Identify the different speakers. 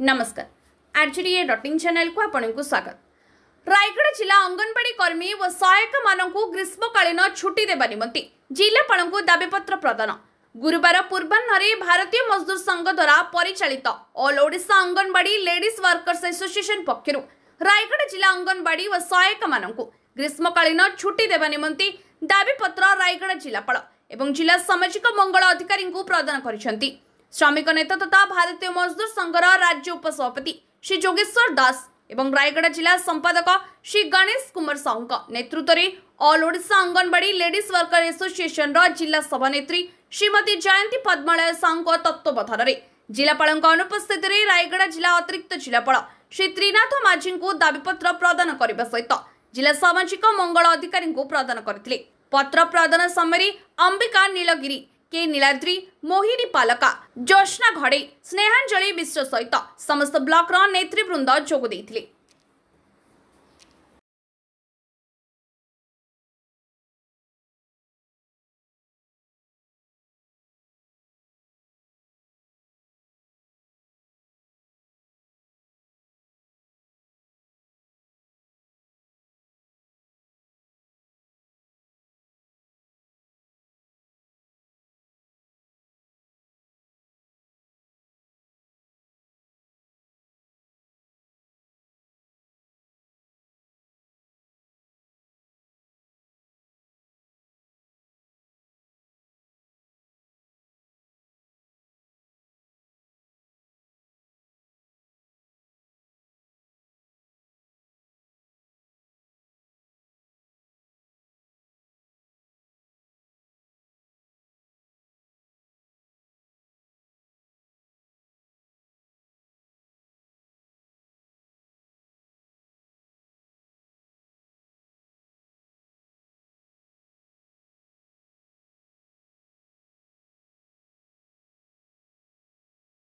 Speaker 1: नमस्कार आरजेडीए डट चैनल को आपण को स्वागत रायगढ़ जिला अंगनवाड़ी कर्मी व सहायक मान ग्रीष्मकालीन छुट्टी देवा निमंते जिलापा को प्रदान गुरुवार पूर्वाह्न भारतीय मजदूर संघ द्वारा परिचालित all Odisha anganwadi ladies workers association पक्षर रायगढ़ जिला अंगनवाड़ी व सहायक मानक ग्रीष्मकालीन छुट्टी देवा निमंते दाबीपत्र रायगढ़ जिलापा जिला सामाजिक मंगल अधिकारी प्रदान करଛନ୍ତି শ্রমিক নেতা তথা ভারতীয় মজদুর সংঘর রাজ্য উপসভাপতি শ্রী যোগেশ্বর দাস এবং রায়গড়া জেলা সম্পাদক শ্রী গণেশ কুমার সাউঙ্ নেতৃত্বে all Odisha anganwadi ladies worker association জেলা সভানেত্রী শ্রীমতী জয়ন্তী পদ্মালয় সাউঙ্ তত্ত্বাবধানে ଜିଲ୍ଲାପାଳ ଅନୁପସ୍ଥିତିରେ ରାୟଗଡ଼ା ଜିଲ୍ଲା ଅତିରିକ୍ତ ଜିଲ୍ଲାପାଳ ଶ୍ରୀ ତ୍ରିନାଥ ମାଝୀଙ୍କୁ ଦାବିପତ୍ର ପ୍ରଦାନ କରିବା ସହିତ ଜିଲ୍ଲା ସାମାଜିକ ମଙ୍ଗଳ ଅଧିକାରୀଙ୍କୁ ପ୍ରଦାନ କରିଥିଲେ ପତ୍ର ପ୍ରଦାନ ସମୟରେ ଅମ୍ବିକା ନୀଳଗିରି के नीलाद्री मोहिनी पालका जोस्ना घड़े स्नेहाञ्जली मिश्र सहित समस्त ब्लक्र नेतृबृन्द जोदिले